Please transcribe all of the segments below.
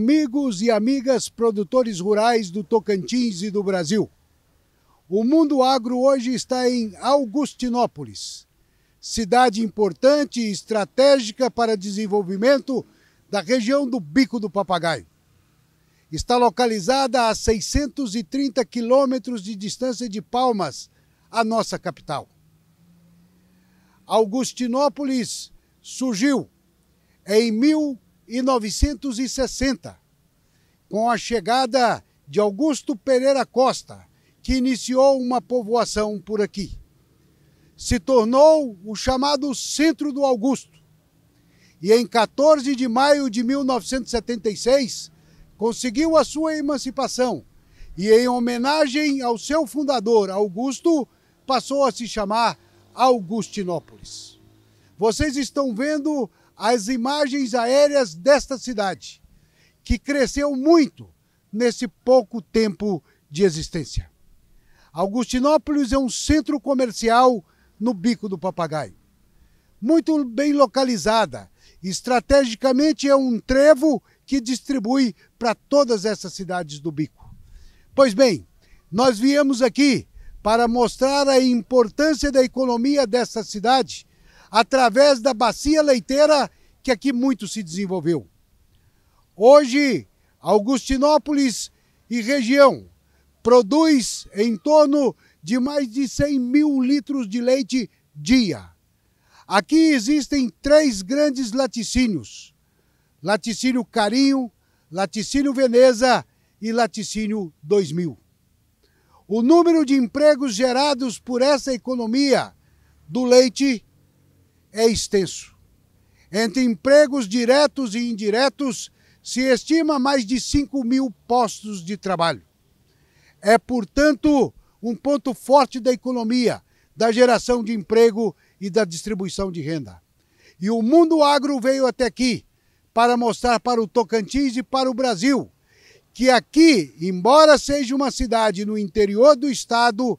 amigos e amigas produtores rurais do Tocantins e do Brasil. O mundo agro hoje está em Augustinópolis, cidade importante e estratégica para desenvolvimento da região do Bico do Papagaio. Está localizada a 630 quilômetros de distância de Palmas, a nossa capital. Augustinópolis surgiu em 1400 e 960, com a chegada de Augusto Pereira Costa, que iniciou uma povoação por aqui. Se tornou o chamado Centro do Augusto. E em 14 de maio de 1976, conseguiu a sua emancipação e, em homenagem ao seu fundador, Augusto, passou a se chamar Augustinópolis. Vocês estão vendo as imagens aéreas desta cidade, que cresceu muito nesse pouco tempo de existência. Augustinópolis é um centro comercial no Bico do Papagaio. Muito bem localizada, estrategicamente é um trevo que distribui para todas essas cidades do Bico. Pois bem, nós viemos aqui para mostrar a importância da economia dessa cidade através da bacia leiteira que aqui muito se desenvolveu. Hoje, Augustinópolis e região produz em torno de mais de 100 mil litros de leite dia. Aqui existem três grandes laticínios: Laticínio Carinho, Laticínio Veneza e Laticínio 2000. O número de empregos gerados por essa economia do leite é extenso. Entre empregos diretos e indiretos, se estima mais de 5 mil postos de trabalho. É, portanto, um ponto forte da economia, da geração de emprego e da distribuição de renda. E o mundo agro veio até aqui para mostrar para o Tocantins e para o Brasil que aqui, embora seja uma cidade no interior do estado,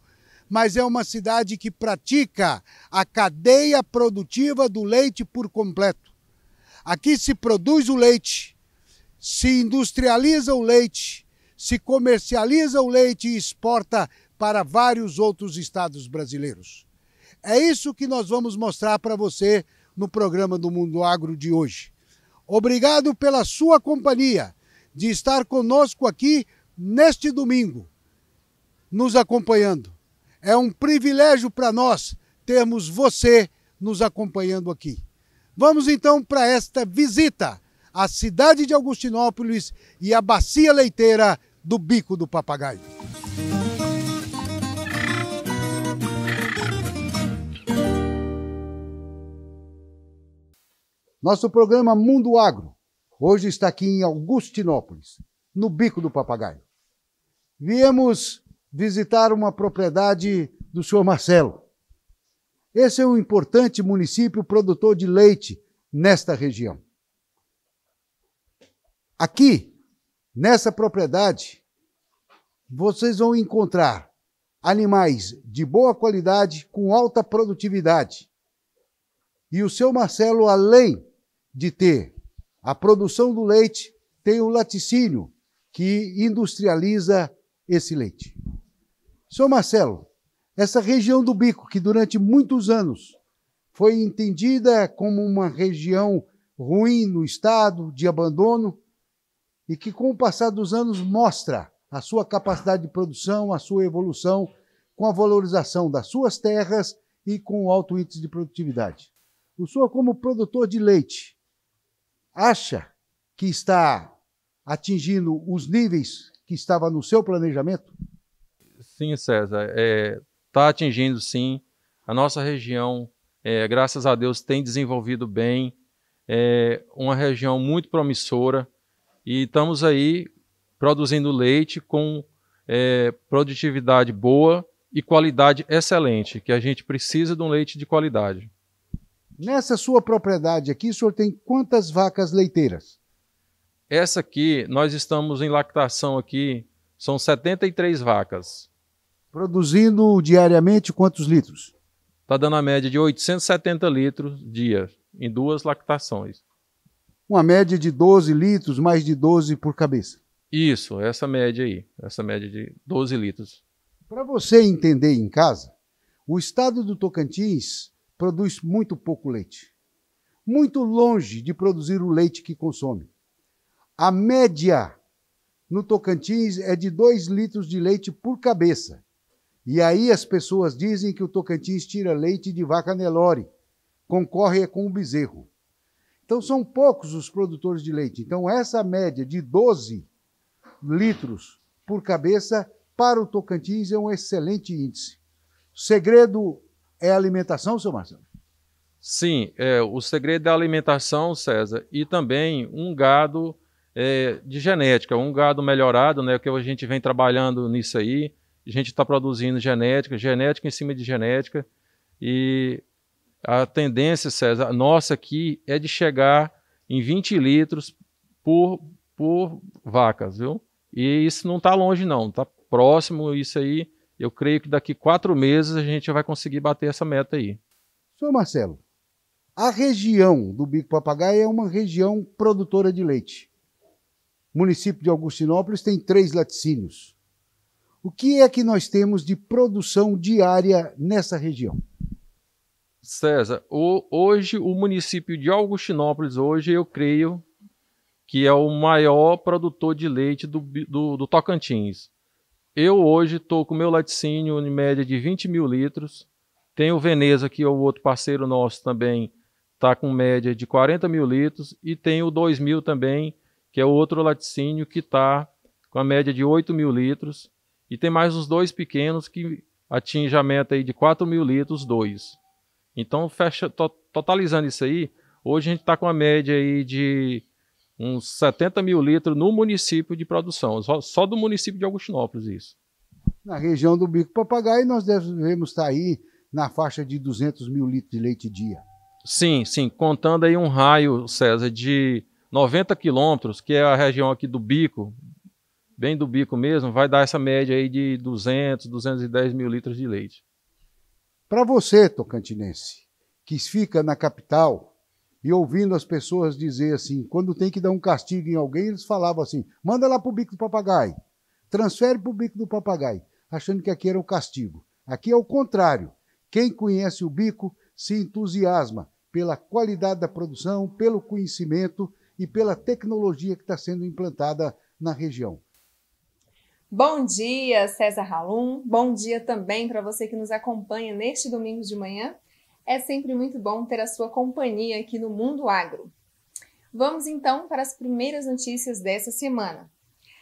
mas é uma cidade que pratica a cadeia produtiva do leite por completo. Aqui se produz o leite, se industrializa o leite, se comercializa o leite e exporta para vários outros estados brasileiros. É isso que nós vamos mostrar para você no programa do Mundo Agro de hoje. Obrigado pela sua companhia, de estar conosco aqui neste domingo, nos acompanhando. É um privilégio para nós termos você nos acompanhando aqui. Vamos então para esta visita à cidade de Augustinópolis e à bacia leiteira do Bico do Papagaio. Nosso programa Mundo Agro hoje está aqui em Augustinópolis, no Bico do Papagaio. Viemos visitar uma propriedade do senhor Marcelo. Esse é um importante município produtor de leite nesta região. Aqui, nessa propriedade, vocês vão encontrar animais de boa qualidade, com alta produtividade. E o seu Marcelo, além de ter a produção do leite, tem o laticínio que industrializa esse leite. Senhor Marcelo, essa região do Bico, que durante muitos anos foi entendida como uma região ruim no estado, de abandono, e que com o passar dos anos mostra a sua capacidade de produção, a sua evolução, com a valorização das suas terras e com o alto índice de produtividade. O senhor, como produtor de leite, acha que está atingindo os níveis que estava no seu planejamento? Sim, César. Está é, tá atingindo, sim. A nossa região, é, graças a Deus, tem desenvolvido bem. É uma região muito promissora e estamos aí produzindo leite com é, produtividade boa e qualidade excelente, que a gente precisa de um leite de qualidade. Nessa sua propriedade aqui, o senhor tem quantas vacas leiteiras? Essa aqui, nós estamos em lactação aqui, são 73 vacas. Produzindo diariamente quantos litros? Está dando a média de 870 litros dia, em duas lactações. Uma média de 12 litros, mais de 12 por cabeça. Isso, essa média aí, essa média de 12 litros. Para você entender em casa, o estado do Tocantins produz muito pouco leite. Muito longe de produzir o leite que consome. A média no Tocantins é de 2 litros de leite por cabeça. E aí as pessoas dizem que o Tocantins tira leite de vaca Nelore, concorre é com o bezerro. Então são poucos os produtores de leite. Então essa média de 12 litros por cabeça para o Tocantins é um excelente índice. O segredo é a alimentação, seu Marcelo? Sim, é, o segredo é alimentação, César, e também um gado é, de genética, um gado melhorado, né, que a gente vem trabalhando nisso aí a gente está produzindo genética, genética em cima de genética, e a tendência, César, nossa aqui é de chegar em 20 litros por, por vacas, viu? E isso não está longe, não, está próximo isso aí. Eu creio que daqui quatro meses a gente vai conseguir bater essa meta aí. Senhor Marcelo, a região do Bico Papagaio é uma região produtora de leite. O município de Augustinópolis tem três laticínios. O que é que nós temos de produção diária nessa região? César, o, hoje o município de Augustinópolis, hoje eu creio que é o maior produtor de leite do, do, do Tocantins. Eu hoje estou com meu laticínio em média de 20 mil litros. Tem o Veneza, que é o outro parceiro nosso também, está com média de 40 mil litros. E tem o mil também, que é o outro laticínio que está com a média de 8 mil litros. E tem mais os dois pequenos que atingem a meta aí de 4 mil litros, dois. Então, fecha, to, totalizando isso aí, hoje a gente está com a média aí de uns 70 mil litros no município de produção, só, só do município de Augustinópolis isso. Na região do Bico Papagaio, nós devemos estar tá aí na faixa de 200 mil litros de leite dia. Sim, sim, contando aí um raio, César, de 90 quilômetros, que é a região aqui do Bico, bem do bico mesmo, vai dar essa média aí de 200, 210 mil litros de leite. Para você, tocantinense, que fica na capital e ouvindo as pessoas dizer assim, quando tem que dar um castigo em alguém, eles falavam assim: manda lá para o bico do papagaio, transfere para o bico do papagaio, achando que aqui era o castigo. Aqui é o contrário. Quem conhece o bico se entusiasma pela qualidade da produção, pelo conhecimento e pela tecnologia que está sendo implantada na região. Bom dia, César Halum. Bom dia também para você que nos acompanha neste domingo de manhã. É sempre muito bom ter a sua companhia aqui no Mundo Agro. Vamos então para as primeiras notícias dessa semana.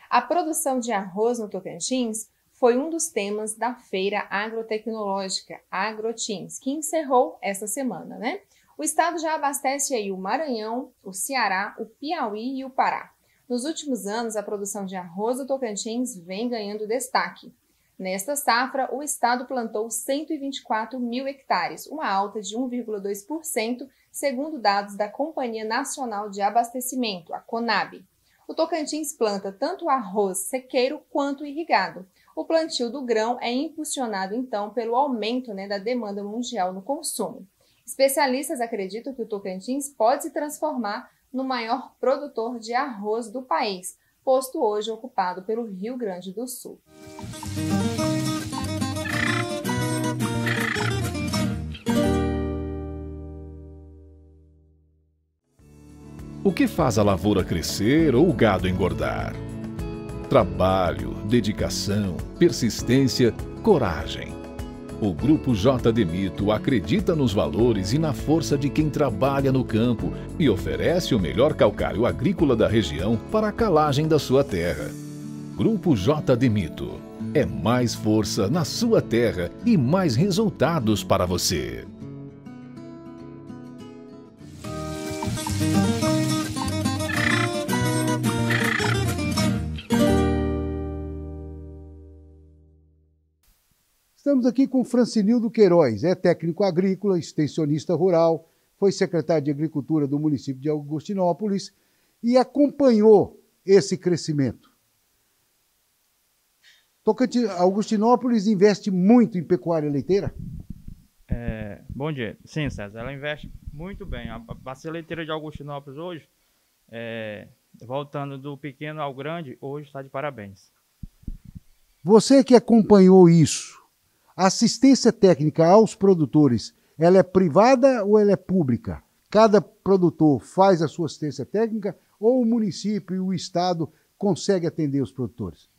A produção de arroz no Tocantins foi um dos temas da Feira Agrotecnológica AgroTins, que encerrou esta semana, né? O estado já abastece aí o Maranhão, o Ceará, o Piauí e o Pará. Nos últimos anos, a produção de arroz do Tocantins vem ganhando destaque. Nesta safra, o estado plantou 124 mil hectares, uma alta de 1,2%, segundo dados da Companhia Nacional de Abastecimento, a CONAB. O Tocantins planta tanto arroz sequeiro quanto irrigado. O plantio do grão é impulsionado, então, pelo aumento né, da demanda mundial no consumo. Especialistas acreditam que o Tocantins pode se transformar no maior produtor de arroz do país, posto hoje ocupado pelo Rio Grande do Sul. O que faz a lavoura crescer ou o gado engordar? Trabalho, dedicação, persistência, coragem. O Grupo JD Mito acredita nos valores e na força de quem trabalha no campo e oferece o melhor calcário agrícola da região para a calagem da sua terra. Grupo JD Mito. É mais força na sua terra e mais resultados para você. Estamos aqui com Francinildo Queiroz, é técnico agrícola, extensionista rural, foi secretário de Agricultura do município de Augustinópolis e acompanhou esse crescimento. Tocante, Augustinópolis investe muito em pecuária leiteira? É, bom dia. Sim, César, ela investe muito bem. A bacia leiteira de Augustinópolis hoje, é, voltando do pequeno ao grande, hoje está de parabéns. Você que acompanhou isso, assistência técnica aos produtores, ela é privada ou ela é pública? Cada produtor faz a sua assistência técnica ou o município e o estado consegue atender os produtores?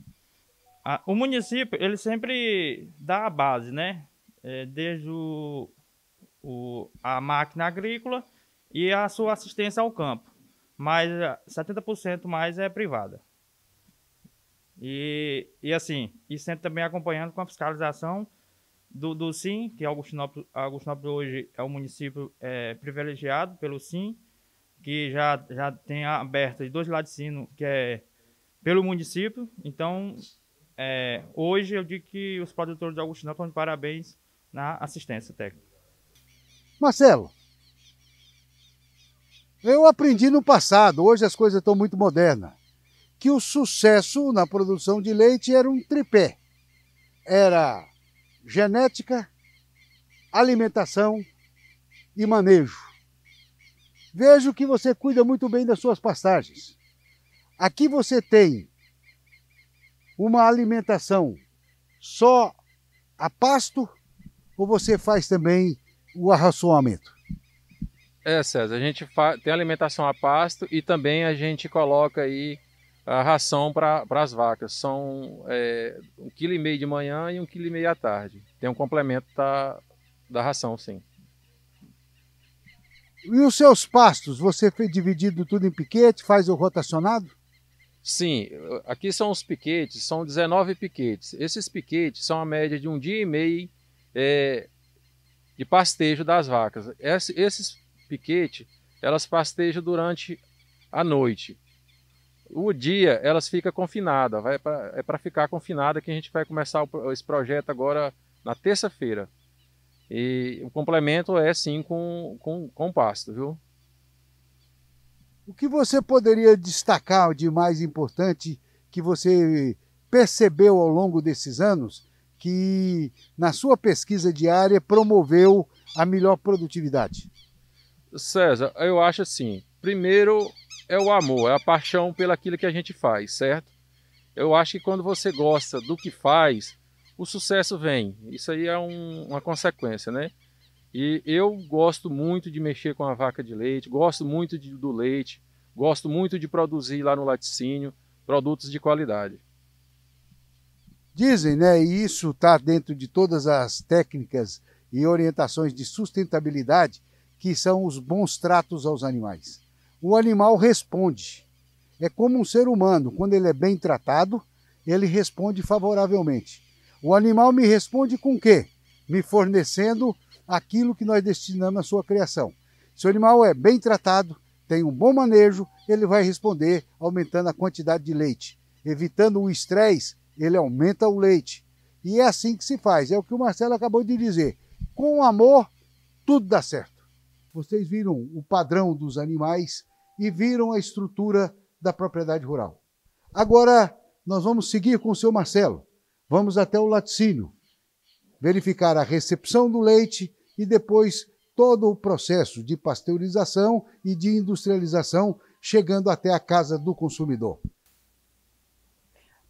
o município ele sempre dá a base, né? É, desde o, o, a máquina agrícola e a sua assistência ao campo, mas 70% é, mais é privada. E, e assim, e sempre também acompanhando com a fiscalização do, do SIM, que Augustinópolis hoje é um município é, privilegiado pelo SIM, que já, já tem aberto dois lados de sino, que é pelo município. Então, é, hoje eu digo que os produtores de Augustinópolis estão de parabéns na assistência técnica. Marcelo, eu aprendi no passado, hoje as coisas estão muito modernas, que o sucesso na produção de leite era um tripé. Era genética, alimentação e manejo. Vejo que você cuida muito bem das suas pastagens. Aqui você tem uma alimentação só a pasto ou você faz também o arraçoamento? É, César, a gente tem alimentação a pasto e também a gente coloca aí a ração para as vacas. São é, um quilo e meio de manhã e um quilo e meio à tarde. Tem um complemento da, da ração, sim. E os seus pastos, você fez dividido tudo em piquete, faz o rotacionado? Sim, aqui são os piquetes, são 19 piquetes. Esses piquetes são a média de um dia e meio é, de pastejo das vacas. Esse, esses piquetes, elas pastejam durante a noite. O dia, elas ficam confinadas. Vai pra, é para ficar confinada que a gente vai começar o, esse projeto agora na terça-feira. E o complemento é sim com, com, com pasto, viu? O que você poderia destacar de mais importante que você percebeu ao longo desses anos que, na sua pesquisa diária, promoveu a melhor produtividade? César, eu acho assim. Primeiro, é o amor, é a paixão pelaquilo que a gente faz, certo? Eu acho que quando você gosta do que faz, o sucesso vem. Isso aí é um, uma consequência, né? E eu gosto muito de mexer com a vaca de leite, gosto muito de, do leite, gosto muito de produzir lá no laticínio produtos de qualidade. Dizem, né? E isso está dentro de todas as técnicas e orientações de sustentabilidade que são os bons tratos aos animais o animal responde. É como um ser humano, quando ele é bem tratado, ele responde favoravelmente. O animal me responde com o quê? Me fornecendo aquilo que nós destinamos à sua criação. Se o animal é bem tratado, tem um bom manejo, ele vai responder aumentando a quantidade de leite. Evitando o estresse, ele aumenta o leite. E é assim que se faz, é o que o Marcelo acabou de dizer. Com amor, tudo dá certo. Vocês viram o padrão dos animais e viram a estrutura da propriedade rural. Agora, nós vamos seguir com o seu Marcelo. Vamos até o laticínio, verificar a recepção do leite e depois todo o processo de pasteurização e de industrialização, chegando até a casa do consumidor.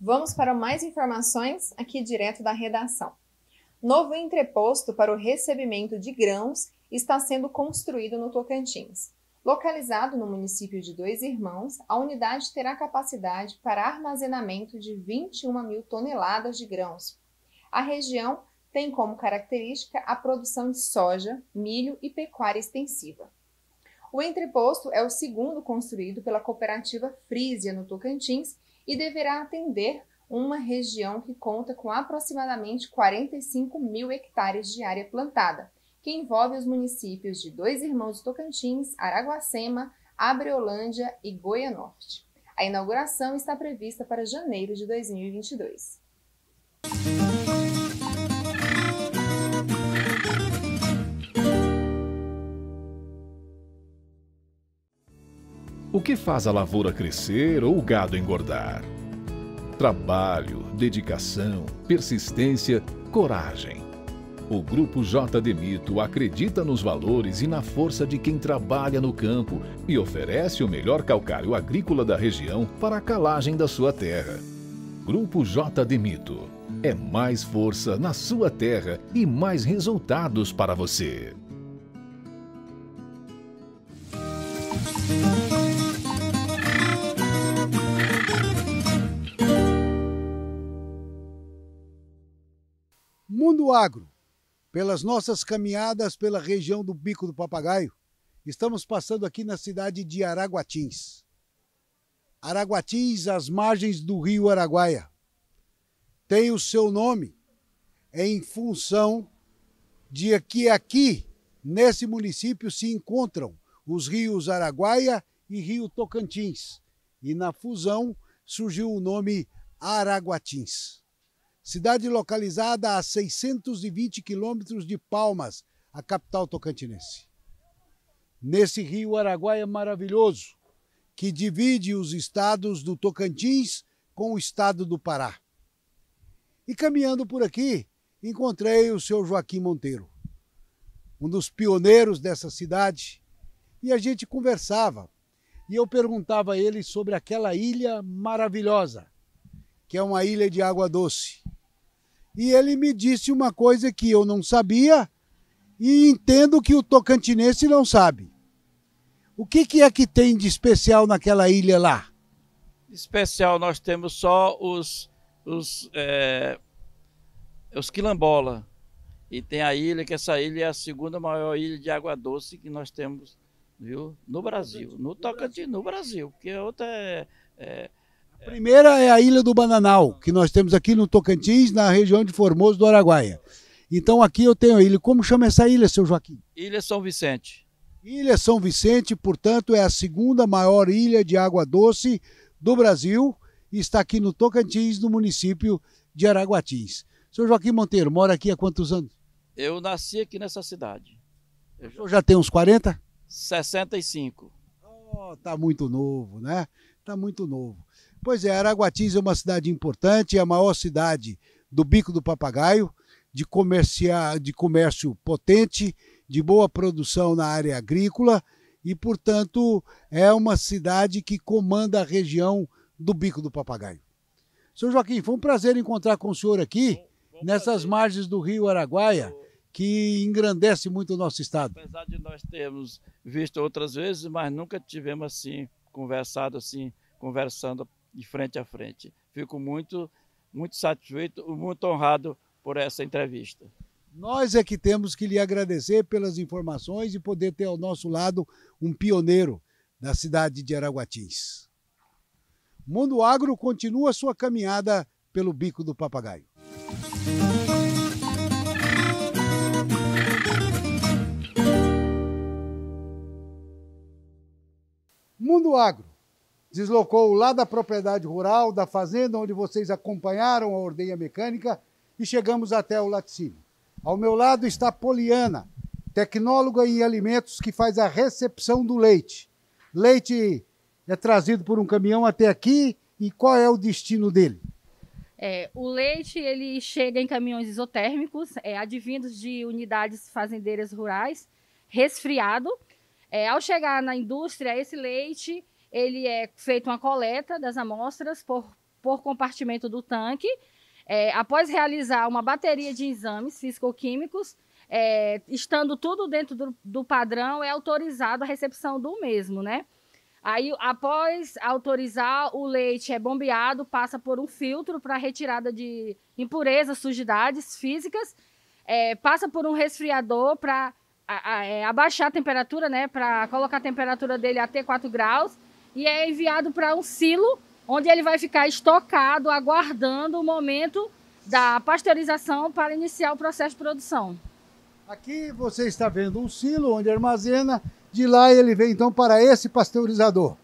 Vamos para mais informações aqui direto da redação. Novo entreposto para o recebimento de grãos está sendo construído no Tocantins. Localizado no município de Dois Irmãos, a unidade terá capacidade para armazenamento de 21 mil toneladas de grãos. A região tem como característica a produção de soja, milho e pecuária extensiva. O entreposto é o segundo construído pela cooperativa Frísia, no Tocantins e deverá atender uma região que conta com aproximadamente 45 mil hectares de área plantada, que envolve os municípios de Dois Irmãos Tocantins, Araguacema, Abreolândia e Goianorte. Norte. A inauguração está prevista para janeiro de 2022. O que faz a lavoura crescer ou o gado engordar? Trabalho, dedicação, persistência, coragem. O Grupo J Demito Mito acredita nos valores e na força de quem trabalha no campo e oferece o melhor calcário agrícola da região para a calagem da sua terra. Grupo J Demito Mito. É mais força na sua terra e mais resultados para você. Mundo Agro pelas nossas caminhadas pela região do Bico do Papagaio, estamos passando aqui na cidade de Araguatins. Araguatins, às margens do rio Araguaia. Tem o seu nome em função de que aqui, nesse município, se encontram os rios Araguaia e Rio Tocantins. E na fusão surgiu o nome Araguatins cidade localizada a 620 quilômetros de Palmas, a capital tocantinense. Nesse rio Araguaia é maravilhoso, que divide os estados do Tocantins com o estado do Pará. E caminhando por aqui, encontrei o seu Joaquim Monteiro, um dos pioneiros dessa cidade, e a gente conversava. E eu perguntava a ele sobre aquela ilha maravilhosa, que é uma ilha de água doce e ele me disse uma coisa que eu não sabia e entendo que o tocantinense não sabe. O que, que é que tem de especial naquela ilha lá? Especial nós temos só os os, é, os e tem a ilha que essa ilha é a segunda maior ilha de água doce que nós temos viu no Brasil no Tocantins no Brasil porque a outra é, é a é. primeira é a Ilha do Bananal, que nós temos aqui no Tocantins, na região de Formoso do Araguaia. Então aqui eu tenho a ilha. Como chama essa ilha, seu Joaquim? Ilha São Vicente. Ilha São Vicente, portanto, é a segunda maior ilha de água doce do Brasil e está aqui no Tocantins, no município de Araguatins. Seu Joaquim Monteiro mora aqui há quantos anos? Eu nasci aqui nessa cidade. Eu já, já tem uns 40? 65. Oh, tá muito novo, né? Tá muito novo. Pois é, Araguatins é uma cidade importante, é a maior cidade do Bico do Papagaio, de, de comércio potente, de boa produção na área agrícola e, portanto, é uma cidade que comanda a região do Bico do Papagaio. Senhor Joaquim, foi um prazer encontrar com o senhor aqui, bom, bom nessas prazer. margens do rio Araguaia, que engrandece muito o nosso estado. Apesar de nós termos visto outras vezes, mas nunca tivemos assim, conversado assim, conversando de frente a frente. Fico muito, muito satisfeito, muito honrado por essa entrevista. Nós é que temos que lhe agradecer pelas informações e poder ter ao nosso lado um pioneiro da cidade de Araguatins. Mundo Agro continua sua caminhada pelo bico do papagaio. Mundo Agro deslocou lá da propriedade rural, da fazenda onde vocês acompanharam a ordenha mecânica e chegamos até o laticínio. Ao meu lado está Poliana, tecnóloga em alimentos que faz a recepção do leite. Leite é trazido por um caminhão até aqui e qual é o destino dele? É, o leite ele chega em caminhões isotérmicos, é, advindos de unidades fazendeiras rurais, resfriado. É, ao chegar na indústria, esse leite ele é feito uma coleta das amostras por, por compartimento do tanque. É, após realizar uma bateria de exames físico-químicos, é, estando tudo dentro do, do, padrão, é autorizado a recepção do mesmo, né? Aí, após autorizar, o leite é bombeado, passa por um filtro para retirada de impurezas, sujidades físicas, é, passa por um resfriador para é, abaixar a temperatura, né? Para colocar a temperatura dele até 4 graus e é enviado para um silo, onde ele vai ficar estocado, aguardando o momento da pasteurização para iniciar o processo de produção. Aqui você está vendo um silo onde armazena, de lá ele vem então para esse pasteurizador.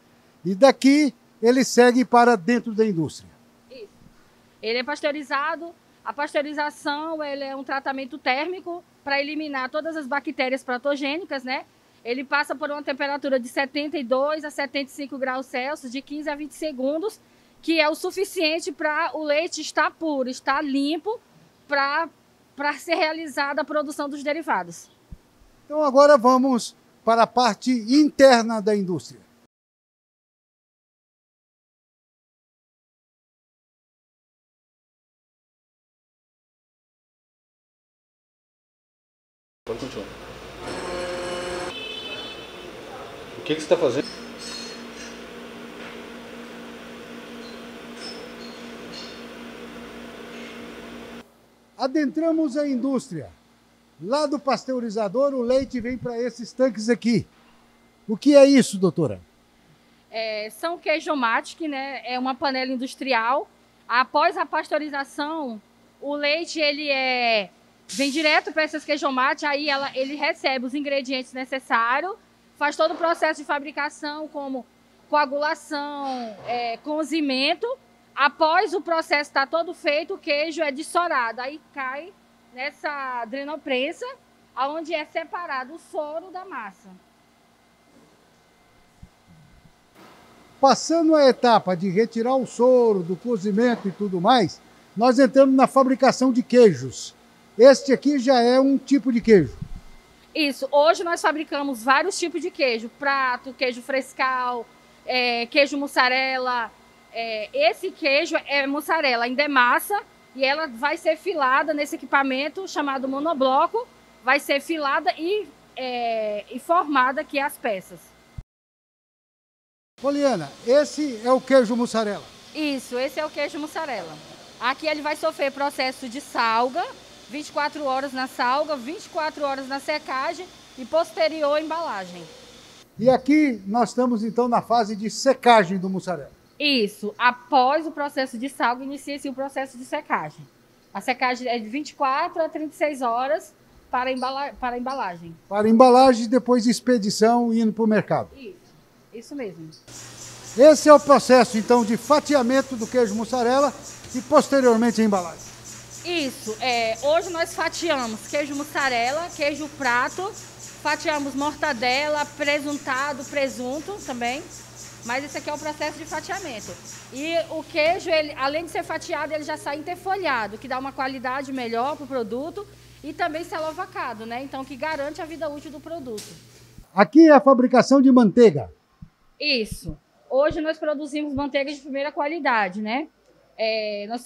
E daqui ele segue para dentro da indústria. Isso. Ele é pasteurizado. A pasteurização ele é um tratamento térmico para eliminar todas as bactérias patogênicas, né? Ele passa por uma temperatura de 72 a 75 graus Celsius, de 15 a 20 segundos, que é o suficiente para o leite estar puro, estar limpo, para ser realizada a produção dos derivados. Então agora vamos para a parte interna da indústria. Pode continuar que, que você está fazendo? Adentramos a indústria. Lá do pasteurizador, o leite vem para esses tanques aqui. O que é isso, doutora? É, são queijomatic, né? É uma panela industrial. Após a pasteurização, o leite ele é vem direto para essas queijomatic. aí ela, ele recebe os ingredientes necessários faz todo o processo de fabricação, como coagulação, é, cozimento. Após o processo estar tá todo feito, o queijo é dessorado. Aí cai nessa adrenoprensa, onde é separado o soro da massa. Passando a etapa de retirar o soro, do cozimento e tudo mais, nós entramos na fabricação de queijos. Este aqui já é um tipo de queijo. Isso. Hoje nós fabricamos vários tipos de queijo: prato, queijo frescal, é, queijo mussarela. É, esse queijo é mussarela, ainda é massa, e ela vai ser filada nesse equipamento chamado monobloco. Vai ser filada e, é, e formada aqui as peças. Poliana, esse é o queijo mussarela? Isso, esse é o queijo mussarela. Aqui ele vai sofrer processo de salga, 24 horas na salga, 24 horas na secagem e posterior embalagem. E aqui nós estamos então na fase de secagem do mussarela. Isso, após o processo de salga inicia-se o processo de secagem. A secagem é de 24 a 36 horas para, embala para embalagem. Para embalagem, depois expedição e indo para o mercado. Isso, isso mesmo. Esse é o processo então de fatiamento do queijo mussarela e posteriormente a embalagem. Isso, é, hoje nós fatiamos queijo mussarela, queijo prato, fatiamos mortadela, presuntado, presunto também. Mas esse aqui é o processo de fatiamento. E o queijo, ele, além de ser fatiado, ele já sai interfolhado, que dá uma qualidade melhor para o produto e também se salovacado, né? Então, que garante a vida útil do produto. Aqui é a fabricação de manteiga. Isso. Hoje nós produzimos manteiga de primeira qualidade, né? É, é,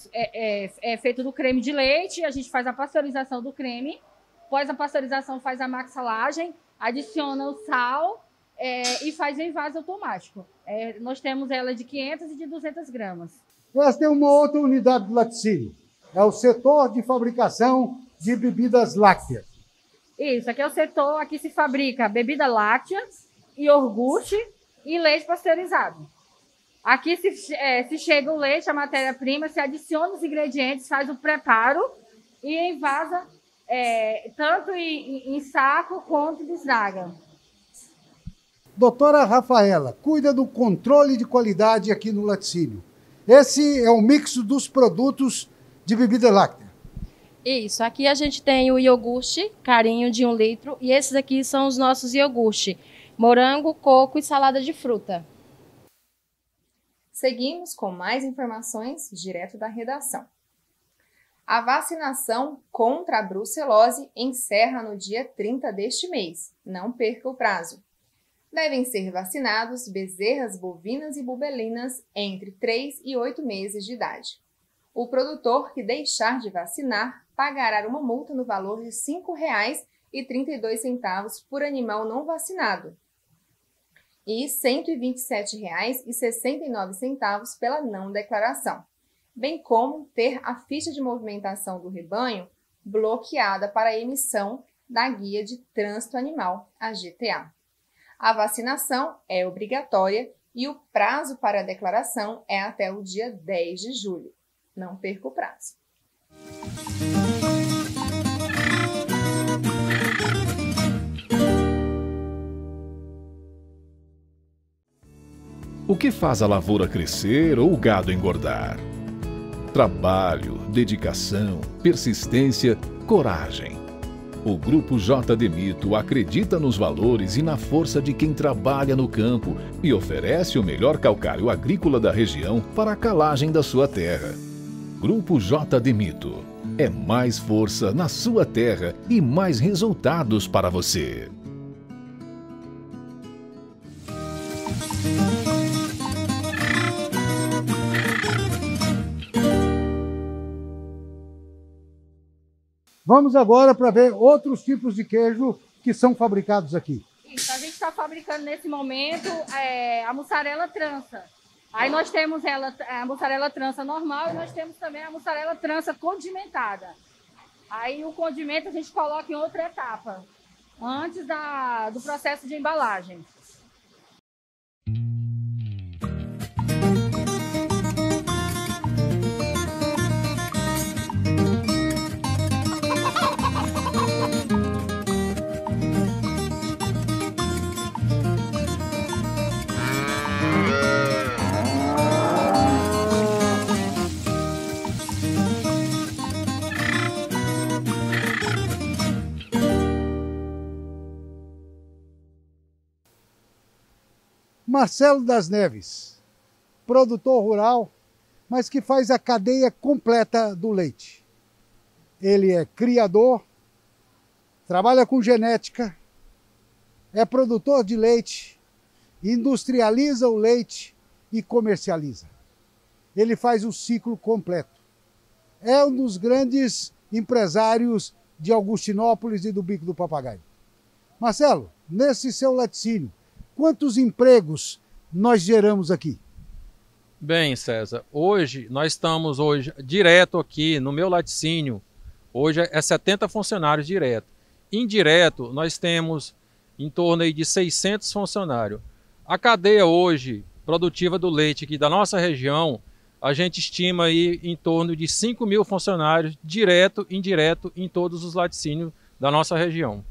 é, é, feito do creme de leite, a gente faz a pasteurização do creme, após a pasteurização faz a maxilagem, adiciona o sal é, e faz o envase automático. É, nós temos ela de 500 e de 200 gramas. Nós temos uma outra unidade de laticínio, é o setor de fabricação de bebidas lácteas. Isso, aqui é o setor, aqui se fabrica bebida láctea, iogurte e leite pasteurizado. Aqui se, é, se chega o leite, a matéria-prima, se adiciona os ingredientes, faz o preparo e envasa é, tanto em, em saco quanto bisnaga. Doutora Rafaela, cuida do controle de qualidade aqui no laticínio. Esse é o mix dos produtos de bebida láctea. Isso, aqui a gente tem o iogurte, carinho de um litro, e esses aqui são os nossos iogurte, morango, coco e salada de fruta. Seguimos com mais informações direto da redação. A vacinação contra a brucelose encerra no dia 30 deste mês. Não perca o prazo. Devem ser vacinados bezerras bovinas e bubelinas entre 3 e 8 meses de idade. O produtor que deixar de vacinar pagará uma multa no valor de R$ 5,32 por animal não vacinado, e R$ 127,69 pela não declaração, bem como ter a ficha de movimentação do rebanho bloqueada para a emissão da Guia de Trânsito Animal, a GTA. A vacinação é obrigatória e o prazo para a declaração é até o dia 10 de julho. Não perca o prazo. O que faz a lavoura crescer ou o gado engordar? Trabalho, dedicação, persistência, coragem. O Grupo J. Demito acredita nos valores e na força de quem trabalha no campo e oferece o melhor calcário agrícola da região para a calagem da sua terra. Grupo J. Demito. É mais força na sua terra e mais resultados para você. Vamos agora para ver outros tipos de queijo que são fabricados aqui. Isso, a gente está fabricando nesse momento é, a mussarela trança. Aí nós temos ela, a mussarela trança normal e nós temos também a mussarela trança condimentada. Aí o condimento a gente coloca em outra etapa, antes da, do processo de embalagem. Marcelo das Neves, produtor rural, mas que faz a cadeia completa do leite. Ele é criador, trabalha com genética, é produtor de leite, industrializa o leite e comercializa. Ele faz o ciclo completo. É um dos grandes empresários de Augustinópolis e do Bico do Papagaio. Marcelo, nesse seu laticínio, quantos empregos nós geramos aqui? Bem, César, hoje nós estamos hoje direto aqui no meu laticínio. Hoje é 70 funcionários direto. Indireto, nós temos em torno aí de 600 funcionários. A cadeia hoje produtiva do leite aqui da nossa região, a gente estima aí em torno de 5 mil funcionários, direto e indireto, em todos os laticínios da nossa região.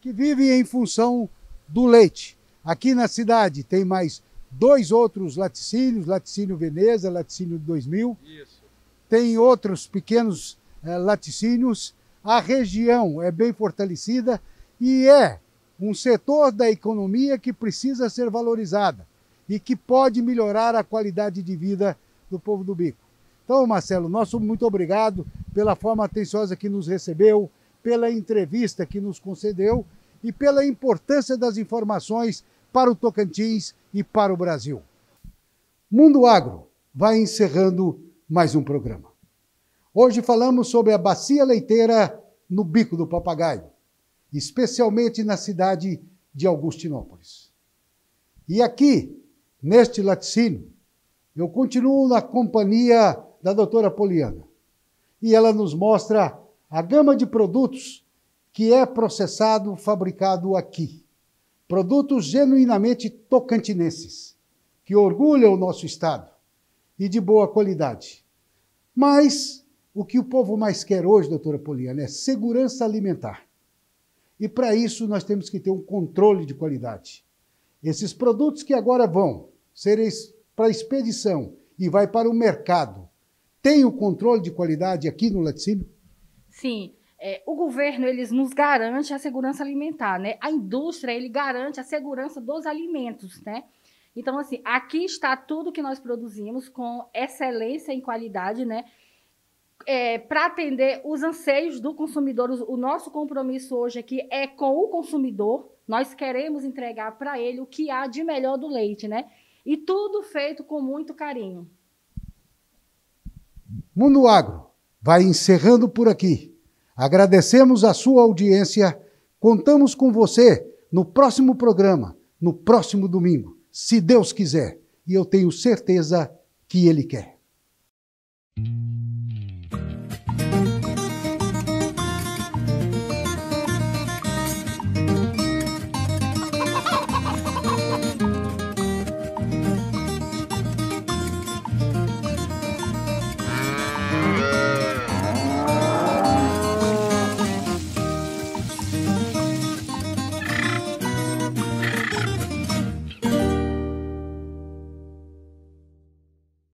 Que vivem em função do leite. Aqui na cidade tem mais dois outros laticínios, laticínio Veneza, laticínio 2000. Isso. Tem outros pequenos é, laticínios. A região é bem fortalecida e é um setor da economia que precisa ser valorizada e que pode melhorar a qualidade de vida do povo do Bico. Então, Marcelo, nosso muito obrigado pela forma atenciosa que nos recebeu, pela entrevista que nos concedeu e pela importância das informações para o Tocantins e para o Brasil. Mundo Agro vai encerrando mais um programa. Hoje falamos sobre a bacia leiteira no Bico do Papagaio, especialmente na cidade de Augustinópolis. E aqui, neste laticínio, eu continuo na companhia da doutora Poliana. E ela nos mostra a gama de produtos que é processado, fabricado aqui. Produtos genuinamente tocantinenses, que orgulham o nosso Estado e de boa qualidade. Mas o que o povo mais quer hoje, doutora Poliana, é segurança alimentar. E para isso nós temos que ter um controle de qualidade. Esses produtos que agora vão ser para expedição e vai para o mercado, tem o controle de qualidade aqui no laticínio? Sim é, o governo eles nos garante a segurança alimentar, né? A indústria ele garante a segurança dos alimentos, né? Então assim, aqui está tudo que nós produzimos com excelência em qualidade, né? É, para atender os anseios do consumidor, o nosso compromisso hoje aqui é com o consumidor. Nós queremos entregar para ele o que há de melhor do leite, né? E tudo feito com muito carinho. Mundo Agro vai encerrando por aqui. Agradecemos a sua audiência. Contamos com você no próximo programa, no próximo domingo, se Deus quiser. E eu tenho certeza que Ele quer.